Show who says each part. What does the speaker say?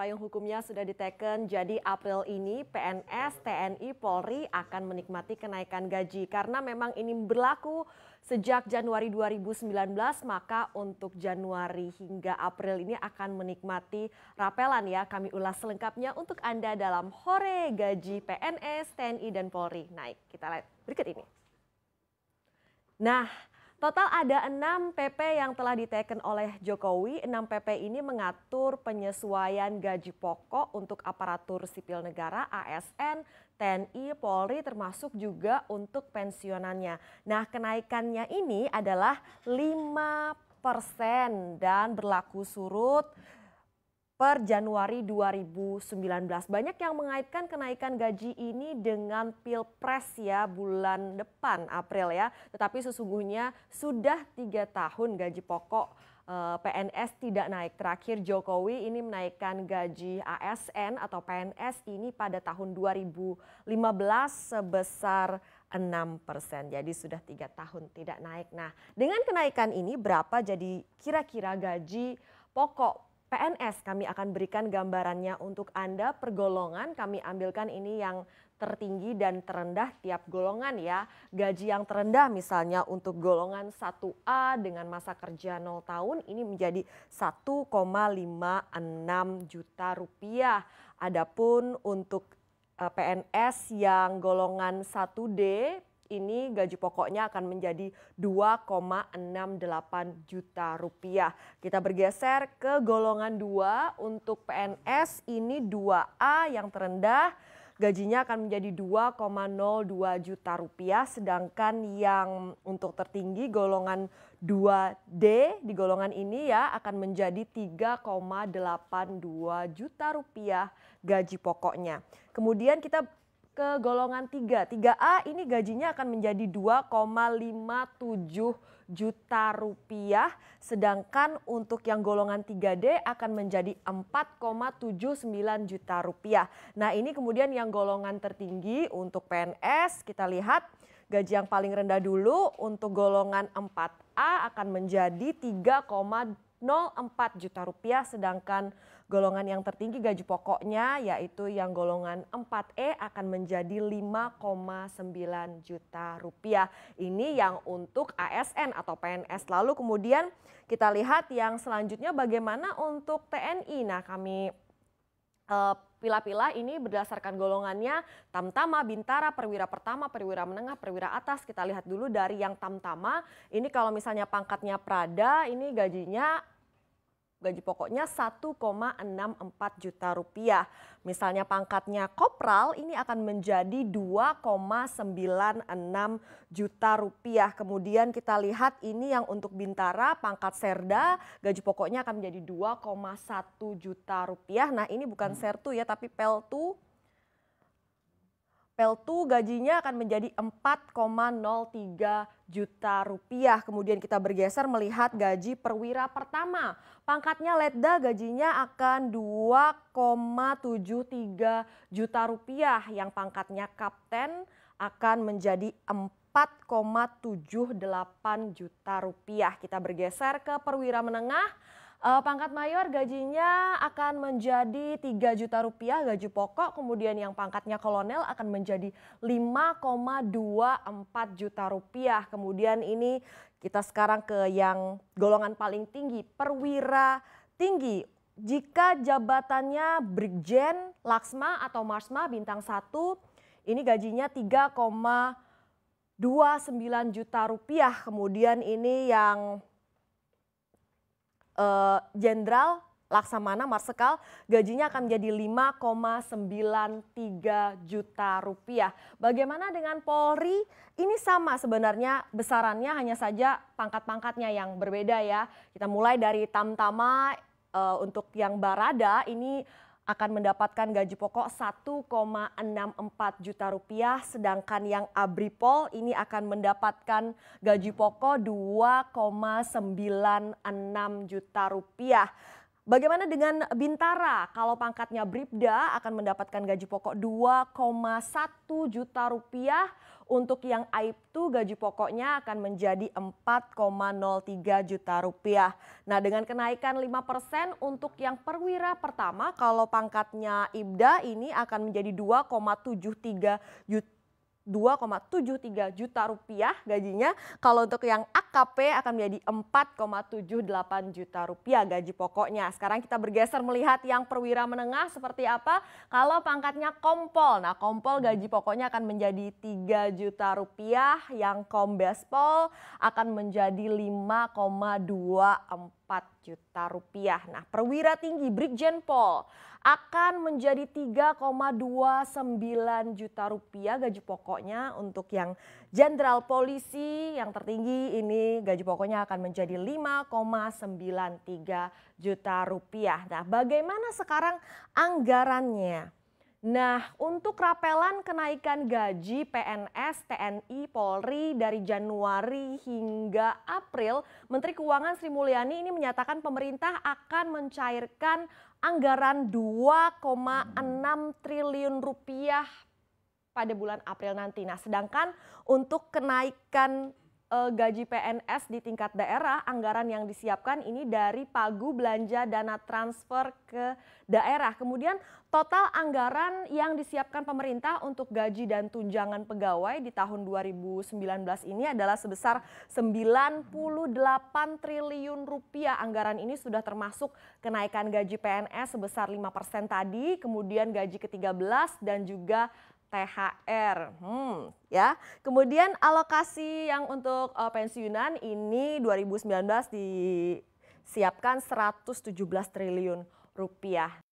Speaker 1: payung hukumnya sudah diteken, jadi April ini PNS, TNI, Polri akan menikmati kenaikan gaji. Karena memang ini berlaku sejak Januari 2019, maka untuk Januari hingga April ini akan menikmati rapelan ya. Kami ulas selengkapnya untuk Anda dalam Hore Gaji PNS, TNI, dan Polri. Naik, kita lihat berikut ini. Nah, Total ada enam PP yang telah diteken oleh Jokowi. Enam PP ini mengatur penyesuaian gaji pokok untuk aparatur sipil negara, ASN, TNI, Polri termasuk juga untuk pensiunannya. Nah kenaikannya ini adalah lima persen dan berlaku surut per Januari 2019. Banyak yang mengaitkan kenaikan gaji ini dengan Pilpres ya bulan depan April ya. Tetapi sesungguhnya sudah tiga tahun gaji pokok eh, PNS tidak naik. Terakhir Jokowi ini menaikkan gaji ASN atau PNS ini pada tahun 2015 sebesar 6 persen. Jadi sudah tiga tahun tidak naik. Nah dengan kenaikan ini berapa jadi kira-kira gaji pokok PNS kami akan berikan gambarannya untuk Anda pergolongan Kami ambilkan ini yang tertinggi dan terendah tiap golongan ya. Gaji yang terendah misalnya untuk golongan 1A dengan masa kerja 0 tahun ini menjadi 1,56 juta rupiah. Adapun untuk eh, PNS yang golongan 1D ini gaji pokoknya akan menjadi 2,68 juta rupiah. Kita bergeser ke golongan 2 untuk PNS ini 2A yang terendah gajinya akan menjadi 2,02 juta rupiah sedangkan yang untuk tertinggi golongan 2D di golongan ini ya akan menjadi 3,82 juta rupiah gaji pokoknya. Kemudian kita ke golongan 3. 3A ini gajinya akan menjadi 2,57 juta rupiah, sedangkan untuk yang golongan 3D akan menjadi 4,79 juta rupiah. Nah ini kemudian yang golongan tertinggi untuk PNS kita lihat gaji yang paling rendah dulu untuk golongan 4A akan menjadi 3,04 juta rupiah, sedangkan Golongan yang tertinggi gaji pokoknya yaitu yang golongan 4E akan menjadi 5,9 juta rupiah. Ini yang untuk ASN atau PNS. Lalu kemudian kita lihat yang selanjutnya bagaimana untuk TNI. Nah kami eh, Pila-pila ini berdasarkan golongannya tamtama, bintara, perwira pertama, perwira menengah, perwira atas. Kita lihat dulu dari yang tamtama. Ini kalau misalnya pangkatnya Prada, ini gajinya gaji pokoknya 1,64 juta rupiah. Misalnya pangkatnya kopral ini akan menjadi 2,96 juta rupiah. Kemudian kita lihat ini yang untuk bintara pangkat serda gaji pokoknya akan menjadi 2,1 juta rupiah. Nah ini bukan hmm. sertu ya tapi peltu Peltu gajinya akan menjadi 4,03 juta rupiah. Kemudian kita bergeser melihat gaji perwira pertama. Pangkatnya Letda gajinya akan 2,73 juta rupiah. Yang pangkatnya Kapten akan menjadi 4,78 juta rupiah. Kita bergeser ke perwira menengah Uh, pangkat mayor gajinya akan menjadi 3 juta rupiah gaji pokok, kemudian yang pangkatnya kolonel akan menjadi 5,24 juta rupiah. Kemudian ini kita sekarang ke yang golongan paling tinggi, perwira tinggi. Jika jabatannya Brigjen, Laksma atau Marsma bintang 1, ini gajinya 3,29 juta rupiah. Kemudian ini yang Eh, Jenderal Laksamana Marsekal gajinya akan menjadi 5,93 juta rupiah. Bagaimana dengan Polri? Ini sama sebenarnya besarannya hanya saja pangkat-pangkatnya yang berbeda ya. Kita mulai dari Tamtama uh, untuk yang Barada ini akan mendapatkan gaji pokok 1,64 juta rupiah, sedangkan yang Abripol ini akan mendapatkan gaji pokok 2,96 juta rupiah. Bagaimana dengan Bintara? Kalau pangkatnya Bribda akan mendapatkan gaji pokok 2,1 juta rupiah. Untuk yang Aibtu gaji pokoknya akan menjadi 4,03 juta rupiah. Nah dengan kenaikan 5% untuk yang perwira pertama kalau pangkatnya Ibda ini akan menjadi 2,73 juta 2,73 juta rupiah gajinya. Kalau untuk yang AKP akan menjadi 4,78 juta rupiah gaji pokoknya. Sekarang kita bergeser melihat yang perwira menengah seperti apa. Kalau pangkatnya kompol, nah kompol gaji pokoknya akan menjadi 3 juta rupiah. Yang kombespol akan menjadi 5,24 4 juta rupiah. Nah, perwira tinggi Brigjen Pol akan menjadi 3,29 juta rupiah gaji pokoknya untuk yang jenderal polisi yang tertinggi ini gaji pokoknya akan menjadi 5,93 juta rupiah. Nah, bagaimana sekarang anggarannya? Nah, untuk rapelan kenaikan gaji PNS, TNI, Polri dari Januari hingga April, Menteri Keuangan Sri Mulyani ini menyatakan pemerintah akan mencairkan anggaran 2,6 triliun rupiah pada bulan April nanti. Nah, sedangkan untuk kenaikan Eh, gaji PNS di tingkat daerah, anggaran yang disiapkan ini dari pagu belanja dana transfer ke daerah. Kemudian total anggaran yang disiapkan pemerintah untuk gaji dan tunjangan pegawai di tahun 2019 ini adalah sebesar 98 triliun rupiah. Anggaran ini sudah termasuk kenaikan gaji PNS sebesar 5% tadi, kemudian gaji ke-13 dan juga THR. Hmm, ya. Kemudian alokasi yang untuk uh, pensiunan ini 2019 disiapkan 117 triliun rupiah.